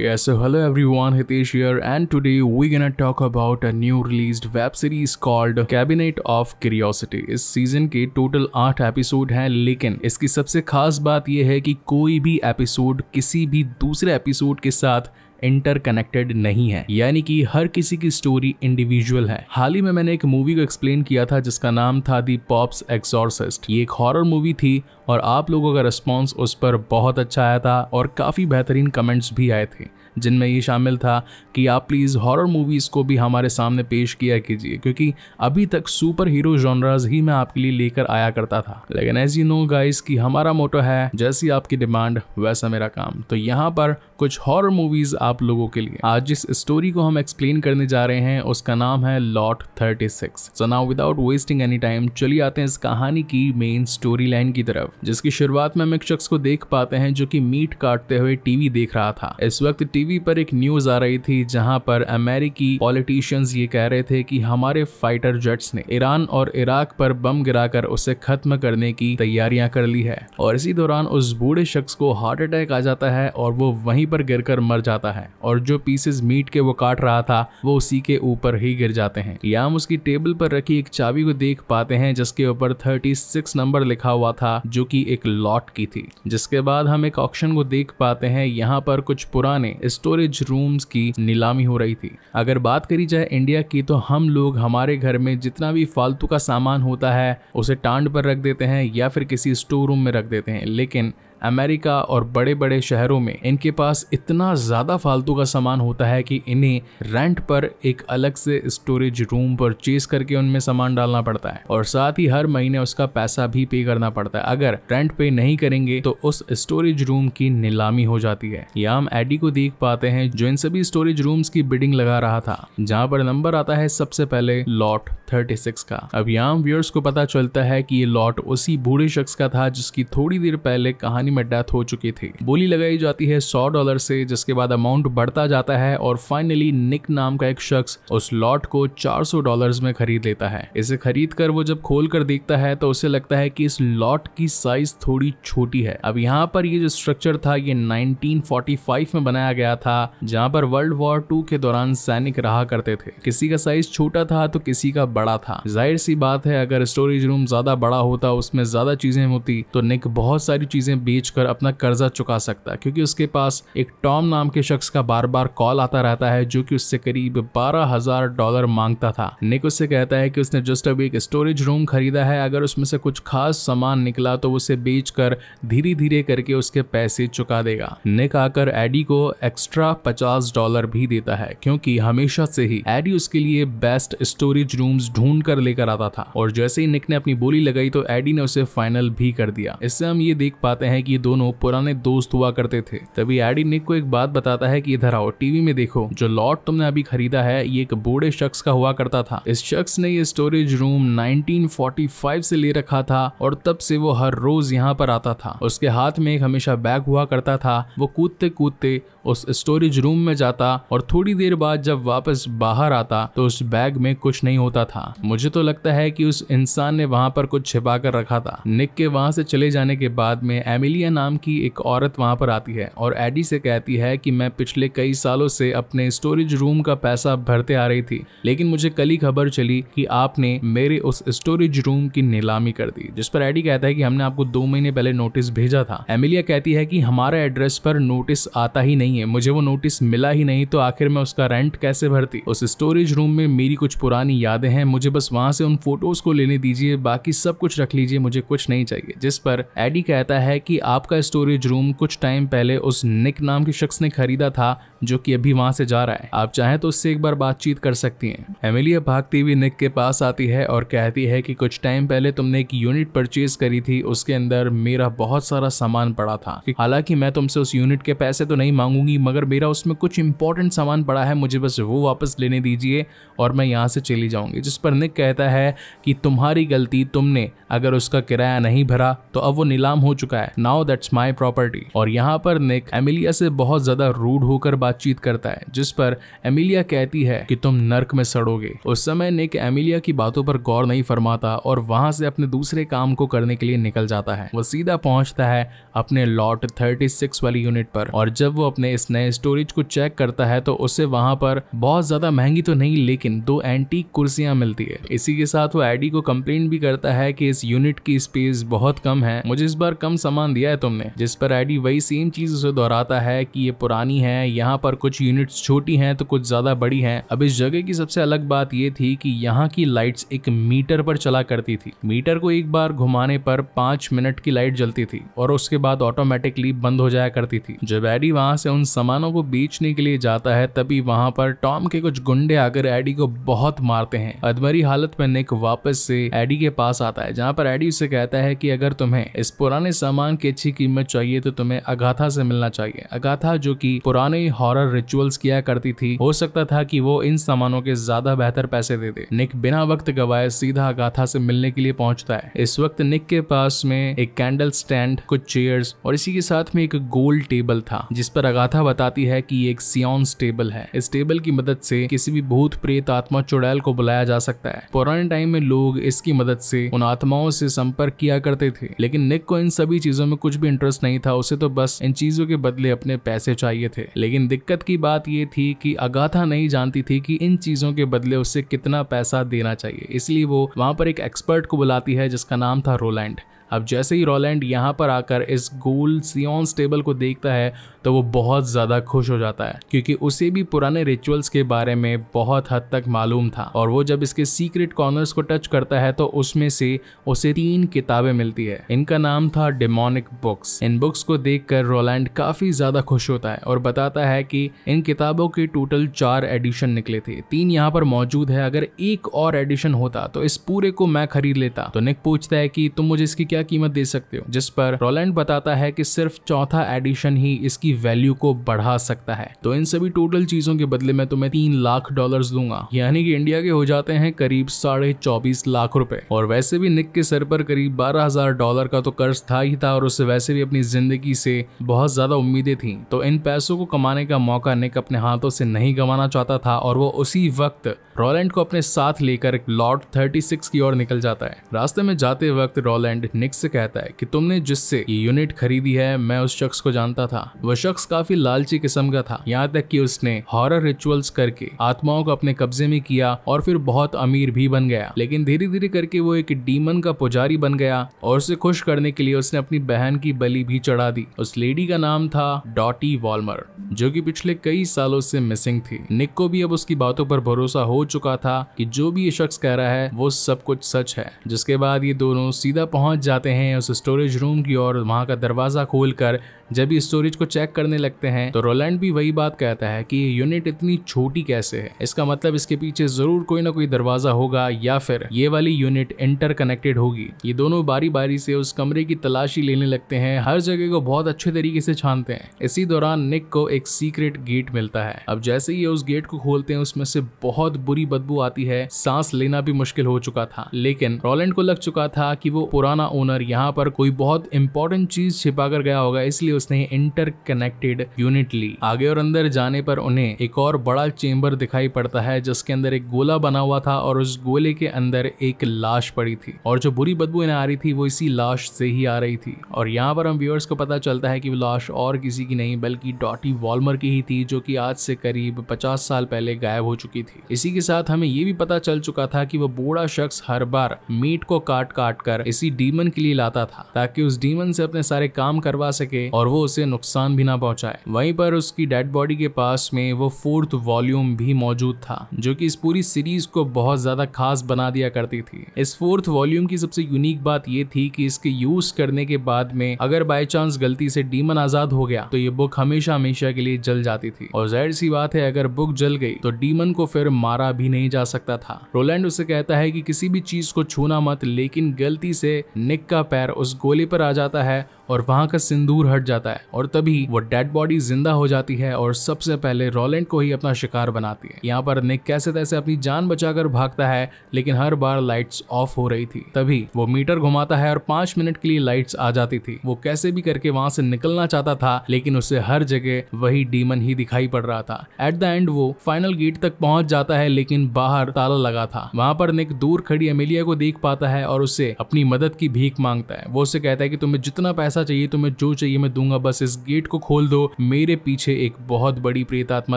Yeah, so hello everyone, Hitesh here and today we're gonna talk about a new released web series called cabinet of curiosity इस season के total आठ episode हैं लेकिन इसकी सबसे खास बात यह है कि कोई भी एपिसोड किसी भी दूसरे एपिसोड के साथ इंटरकनेक्टेड नहीं है यानी कि हर किसी की स्टोरी इंडिविजुअल है हाल ही में मैंने एक मूवी को एक्सप्लेन किया था जिसका नाम था दी पॉप्स एक्सॉर्सिस्ट ये एक हॉरर मूवी थी और आप लोगों का रिस्पॉन्स उस पर बहुत अच्छा आया था और काफ़ी बेहतरीन कमेंट्स भी आए थे जिनमें ये शामिल था कि आप प्लीज़ हॉरर मूवीज़ को भी हमारे सामने पेश किया कीजिए क्योंकि अभी तक सुपर हीरो जॉनराज ही मैं आपके लिए लेकर आया करता था लेकिन एज यू नो गाइज कि हमारा मोटो है जैसी आपकी डिमांड वैसा मेरा काम तो यहाँ पर कुछ हॉरर मूवीज़ आप लोगों के लिए आज जिस स्टोरी को हम एक्सप्लेन करने जा रहे हैं उसका नाम है lot thirty six so now without wasting any time चलिए आते हैं इस कहानी की मेन स्टोरी लाइन की तरफ जिसकी शुरुआत में हम एक शख्स को देख पाते हैं जो कि मीट काटते हुए टीवी देख रहा था इस वक्त टीवी टीवी पर एक न्यूज आ रही थी जहां पर अमेरिकी पॉलिटिशियंस ये कह रहे थे कि हमारे फाइटर जेट्स ने ईरान और इराक पर बम गिराकर उसे खत्म करने की तैयारियां कर ली है और इसी दौरान उस बूढ़े शख्स को हार्ट अटैक आ जाता है और वो वहीं पर गिरकर मर जाता है और जो पीसेस मीट के वो काट रहा था वो उसी के ऊपर ही गिर जाते हैं या हम उसकी टेबल पर रखी एक चाबी को देख पाते हैं जिसके ऊपर 36 नंबर लिखा हुआ था जो कि एक लॉट की थी जिसके बाद हम एक ऑप्शन को देख पाते हैं यहाँ पर कुछ पुराने स्टोरेज रूम्स की नीलामी हो रही थी अगर बात करी जाए इंडिया की तो हम लोग हमारे घर में जितना भी फालतू का सामान होता है उसे टांड पर रख देते हैं या फिर किसी स्टोर रूम में रख देते हैं लेकिन अमेरिका और बड़े बड़े शहरों में इनके पास इतना ज़्यादा फालतू का सामान होता है कि इन्हें रेंट पर एक अलग से स्टोरेज रूम चेस करके उनमें सामान डालना पड़ता है और साथ ही हर महीने उसका पैसा भी पे करना पड़ता है अगर रेंट पे नहीं करेंगे तो उस स्टोरेज रूम की नीलामी हो जाती है या हम एडी को देख पाते हैं जो इन सभी स्टोरेज रूम्स की बिडिंग लगा रहा था जहाँ पर नंबर आता है सबसे पहले लॉट 36 का अब यहाँ व्यूअर्स को पता चलता है कि ये लॉट उसी बूढ़े शख्स का था जिसकी थोड़ी देर पहले कहानी में डेथ हो चुकी थी बोली लगाई जाती है सौ डॉलर से जिसके बाद अमाउंट बढ़ता जाता है और फाइनली निक नाम का एक शख्स उस लॉट को 400 डॉलर्स में खरीद लेता है इसे खरीद कर वो जब खोल कर देखता है तो उसे लगता है कि इस लॉट की साइज थोड़ी छोटी है अब यहाँ पर ये जो स्ट्रक्चर था ये 1945 में बनाया गया था जहाँ पर वर्ल्ड वॉर टू के दौरान सैनिक रहा करते थे किसी का साइज छोटा था तो किसी का बड़ा था जाहिर सी बात है अगर स्टोरेज रूम ज्यादा बड़ा होता उसमें ज्यादा चीजें होती तो निक बहुत सारी चीजें बेच बेचकर अपना कर्जा चुका सकता है क्योंकि उसके पास एक टॉम नाम के शख्स का बार बार कॉल आता रहता है जो कि उससे करीब बारह हजार डॉलर मांगता था निक उससे कहता है कि उसने जस्ट अभी एक स्टोरेज रूम खरीदा है अगर उसमें से कुछ खास सामान निकला तो उसे बेचकर धीरे धीरे करके उसके पैसे चुका देगा निक आकर एडी को एक्स्ट्रा पचास डॉलर भी देता है क्योंकि हमेशा से ही एडी उसके लिए बेस्ट स्टोरेज रूम ढूंढ कर लेकर आता था और जैसे ही निक ने अपनी बोली लगाई तो एडी ने उसे फाइनल भी कर दिया इससे हम ये देख पाते हैं है कि ये दोनों पुराने दोस्त हुआ करते थे तभी एडी निक को एक बात बताता है कि इधर आओ टीवी में देखो जो लॉट तुमने अभी खरीदा है ये एक बूढ़े शख्स का हुआ करता था इस शख्स ने ये स्टोरेज रूम 1945 से ले रखा था और तब से वो हर रोज यहाँ पर आता था उसके हाथ में एक हमेशा बैग हुआ करता था वो कूदते कूदते उस स्टोरेज रूम में जाता और थोड़ी देर बाद जब वापस बाहर आता तो उस बैग में कुछ नहीं होता था मुझे तो लगता है कि उस इंसान ने वहां पर कुछ छिपा कर रखा था निक के वहां से चले जाने के बाद में एमिली एमिलिया नाम की एक औरत वहाँ पर आती है और एडी से कहती है कि मैं पिछले कई सालों से अपने स्टोरेज रूम का पैसा भरते आ रही थी लेकिन मुझे कल ही खबर चली कि आपने मेरे उस स्टोरेज रूम की नीलामी कर दी जिस पर एडी कहता है कि हमने आपको दो महीने पहले नोटिस भेजा था एमिलिया कहती है कि हमारे एड्रेस पर नोटिस आता ही नहीं है मुझे वो नोटिस मिला ही नहीं तो आखिर मैं उसका रेंट कैसे भरती उस स्टोरेज रूम में मेरी कुछ पुरानी यादें हैं मुझे बस वहां से उन फोटोज को लेने दीजिए बाकी सब कुछ रख लीजिए मुझे कुछ नहीं चाहिए जिस पर एडी कहता है कि आपका स्टोरेज रूम कुछ टाइम पहले उस निक नाम के शख्स ने खरीदा था जो कि अभी वहां से जा रहा है आप चाहें तो उससे एक बार बातचीत कर सकती हैं एमिलिया भागती हुई निक के पास आती है और कहती है कि कुछ टाइम पहले तुमने एक यूनिट परचेज करी थी उसके अंदर मेरा बहुत सारा सामान पड़ा था हालांकि मैं तुमसे उस यूनिट के पैसे तो नहीं मांगूंगी मगर मेरा उसमें कुछ इंपॉर्टेंट सामान पड़ा है मुझे बस वो वापस लेने दीजिए और मैं यहाँ से चली जाऊंगी जिस पर निक कहता है कि तुम्हारी गलती तुमने अगर उसका किराया नहीं भरा तो अब वो नीलाम हो चुका है ना नाउ दैट्स माई प्रॉपर्टी और यहाँ पर निक एमिलिया से बहुत ज्यादा रूड होकर बातचीत करता है जिस पर एमिलिया कहती है कि तुम नर्क में सड़ोगे उस समय निक एमिलिया की बातों पर गौर नहीं फरमाता और वहां से अपने दूसरे काम को करने के लिए निकल जाता है वो सीधा पहुंचता है अपने लॉट थर्टी सिक्स वाली यूनिट पर और जब वो अपने इस नए स्टोरेज को चेक करता है तो उसे वहां पर बहुत ज्यादा महंगी तो नहीं लेकिन दो एंटीक कुर्सियां मिलती है इसी के साथ वो एडी को कंप्लेन भी करता है कि इस यूनिट की स्पेस बहुत कम है मुझे इस बार कम सामान दिया दिया है तुमने जिस पर एडी वही सेम चीज उसे दोहराता है कि ये पुरानी है यहाँ पर कुछ यूनिट्स छोटी हैं तो कुछ ज्यादा बड़ी हैं अब इस जगह की सबसे अलग बात ये थी कि यहाँ की लाइट्स एक मीटर पर चला करती थी मीटर को एक बार घुमाने पर पांच मिनट की लाइट जलती थी और उसके बाद ऑटोमेटिकली बंद हो जाया करती थी जब एडी वहां से उन सामानों को बेचने के लिए जाता है तभी वहां पर टॉम के कुछ गुंडे आकर एडी को बहुत मारते हैं अधमरी हालत में निक वापस से एडी के पास आता है जहाँ पर एडी उसे कहता है कि अगर तुम्हें इस पुराने सामान के अच्छी कीमत चाहिए तो तुम्हें अगाथा से मिलना चाहिए अगाथा जो कि पुराने हॉरर रिचुअल्स किया करती थी हो सकता था कि वो इन सामानों के ज्यादा बेहतर पैसे दे दे निक बिना वक्त गवाए सीधा अगाथा से मिलने के लिए पहुंचता है इस वक्त निक के पास में एक कैंडल स्टैंड कुछ चेयर्स और इसी के साथ में एक गोल टेबल था जिस पर अगाथा बताती है कि एक सियोन्स टेबल है इस टेबल की मदद से किसी भी भूत प्रेत आत्मा चुड़ैल को बुलाया जा सकता है पुराने टाइम में लोग इसकी मदद से उन आत्माओं से संपर्क किया करते थे लेकिन निक को इन सभी चीजों में कुछ भी इंटरेस्ट नहीं था उसे तो बस इन चीजों के बदले अपने पैसे चाहिए थे लेकिन दिक्कत की बात यह थी कि अगाथा नहीं जानती थी कि इन चीजों के बदले उसे कितना पैसा देना चाहिए इसलिए वो वहां पर एक एक्सपर्ट को बुलाती है जिसका नाम था रोलैंड अब जैसे ही रोलैंड यहाँ पर आकर इस गोल सियॉन्स टेबल को देखता है तो वो बहुत ज़्यादा खुश हो जाता है क्योंकि उसे भी पुराने रिचुअल्स के बारे में बहुत हद तक मालूम था और वो जब इसके सीक्रेट कॉर्नर्स को टच करता है तो उसमें से उसे तीन किताबें मिलती है इनका नाम था डेमोनिक बुक्स इन बुक्स को देख रोलैंड काफी ज्यादा खुश होता है और बताता है कि इन किताबों के टोटल चार एडिशन निकले थे तीन यहाँ पर मौजूद है अगर एक और एडिशन होता तो इस पूरे को मैं खरीद लेता तो निक पूछता है कि तुम मुझे इसकी क्या क्या कीमत दे सकते हो जिस पर रोलैंड बताता है कि सिर्फ चौथा एडिशन ही इसकी वैल्यू को बढ़ा सकता है तो इन सभी टोटल चीजों के बदले में तुम्हें तीन लाख डॉलर दूंगा यानी कि इंडिया के हो जाते हैं करीब साढ़े चौबीस लाख रुपए और वैसे भी निक के सर पर करीब बारह हजार डॉलर का तो कर्ज था ही था और उसे वैसे भी अपनी जिंदगी से बहुत ज्यादा उम्मीदें थी तो इन पैसों को कमाने का मौका निक अपने हाथों से नहीं गंवाना चाहता था और वो उसी वक्त रोलैंड को अपने साथ लेकर लॉर्ड 36 की ओर निकल जाता है रास्ते में जाते वक्त रोलैंड निक निक से कहता है कि तुमने जिससे ये यूनिट खरीदी है मैं उस शख्स को जानता था वह शख्स काफी लालची किस्म का था यहाँ तक कि उसने हॉरर रिचुअल्स करके आत्माओं को अपने कब्जे में किया और फिर बहुत अमीर भी बन गया लेकिन धीरे धीरे करके वो एक डीमन का पुजारी बन गया और उसे खुश करने के लिए उसने अपनी बहन की बलि भी चढ़ा दी उस लेडी का नाम था डॉटी वॉलमर जो कि पिछले कई सालों से मिसिंग थी निक को भी अब उसकी बातों पर भरोसा हो चुका था कि जो भी ये शख्स कह रहा है वो सब कुछ सच है जिसके बाद ये दोनों सीधा पहुंच जाते जाते हैं उस स्टोरेज रूम की और वहाँ का दरवाज़ा खोल कर जब भी स्टोरेज को चेक करने लगते हैं तो रोलैंड भी वही बात कहता है कि यूनिट इतनी छोटी कैसे है इसका मतलब इसके पीछे जरूर कोई ना कोई दरवाज़ा होगा या फिर ये वाली यूनिट इंटरकनेक्टेड होगी ये दोनों बारी बारी से उस कमरे की तलाशी लेने लगते हैं हर जगह को बहुत अच्छे तरीके से छानते हैं इसी दौरान निक को एक सीक्रेट गेट मिलता है अब जैसे ही उस गेट को खोलते हैं उसमें से बहुत बुरी बदबू आती है सांस लेना भी मुश्किल हो चुका था लेकिन रोलैंड को लग चुका था कि वो पुराना ओनर यहाँ पर कोई बहुत इंपॉर्टेंट चीज छिपा कर गया होगा इसलिए उसने इंटरकनेक्टेड यूनिट ली आगे और अंदर जाने पर उन्हें एक और बड़ा चेम्बर दिखाई पड़ता है जिसके अंदर एक गोला बना हुआ था और उस गोले के अंदर एक लाश पड़ी थी और जो बुरी बदबू इन्हें आ रही थी वो इसी लाश से ही आ रही थी और यहाँ पर हम व्यूअर्स को पता चलता है कि वो लाश और किसी की नहीं बल्कि डॉटी वॉलमर की ही थी जो कि आज से करीब पचास साल पहले गायब हो चुकी थी इसी के साथ हमें ये भी पता चल चुका था कि वो बूढ़ा शख्स हर बार मीट को काट काट कर इसी डीमन के लिए लाता था ताकि उस डीमन से अपने सारे काम करवा सके और वो उसे नुकसान भी ना पहुंचाए वहीं पर उसकी डेड बॉडी के पास में वो फोर्थ वॉल्यूम भी मौजूद था जो कि इस पूरी सीरीज को बहुत ज्यादा खास बना दिया करती थी इस फोर्थ वॉल्यूम की सबसे यूनिक बात ये थी कि इसके यूज करने के बाद में अगर बाई चांस गलती से डीमन आजाद हो गया तो ये बुक हमेशा हमेशा के लिए जल जाती थी और जाहिर सी बात है अगर बुक जल गई तो डीमन को फिर मारा भी नहीं जा सकता था रोलैंड उसे कहता है कि किसी भी चीज को छूना मत लेकिन गलती से निक मलिक का पैर उस गोली पर आ जाता है और वहां का सिंदूर हट जाता है और तभी वो डेड बॉडी जिंदा हो जाती है और सबसे पहले रोलेंट को ही अपना शिकार बनाती है यहाँ पर निक कैसे तैसे अपनी जान बचाकर भागता है लेकिन हर बार लाइट्स ऑफ हो रही थी तभी वो मीटर घुमाता है और पांच मिनट के लिए लाइट्स आ जाती थी वो कैसे भी करके वहां से निकलना चाहता था लेकिन उसे हर जगह वही डीमन ही दिखाई पड़ रहा था एट द एंड वो फाइनल गेट तक पहुंच जाता है लेकिन बाहर ताला लगा था वहां पर निक दूर खड़ी अमेलिया को देख पाता है और उसे अपनी मदद की भीख मांगता है वो उसे कहता है कि तुम्हें जितना पैसा पैसा चाहिए तो मैं जो चाहिए मैं दूंगा बस इस गेट को खोल दो मेरे पीछे एक बहुत बड़ी प्रेत आत्मा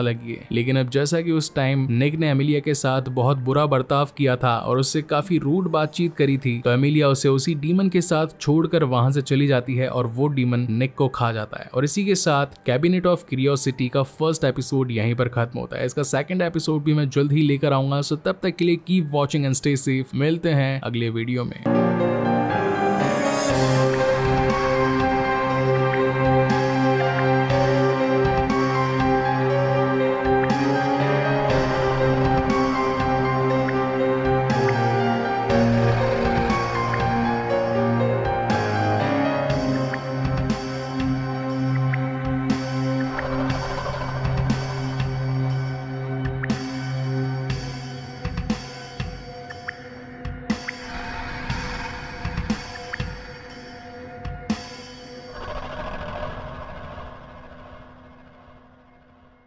लगी है लेकिन अब जैसा कि उस टाइम नेक ने एमिलिया के साथ बहुत बुरा बर्ताव किया था और उससे काफी रूड बातचीत करी थी तो एमिलिया उसे उसी डीमन के साथ छोड़कर वहां से चली जाती है और वो डीमन नेक को खा जाता है और इसी के साथ कैबिनेट ऑफ क्रियोसिटी का फर्स्ट एपिसोड यहीं पर खत्म होता है इसका सेकंड एपिसोड भी मैं जल्द ही लेकर आऊंगा सो तब तक के लिए keep watching and stay safe मिलते हैं अगले वीडियो में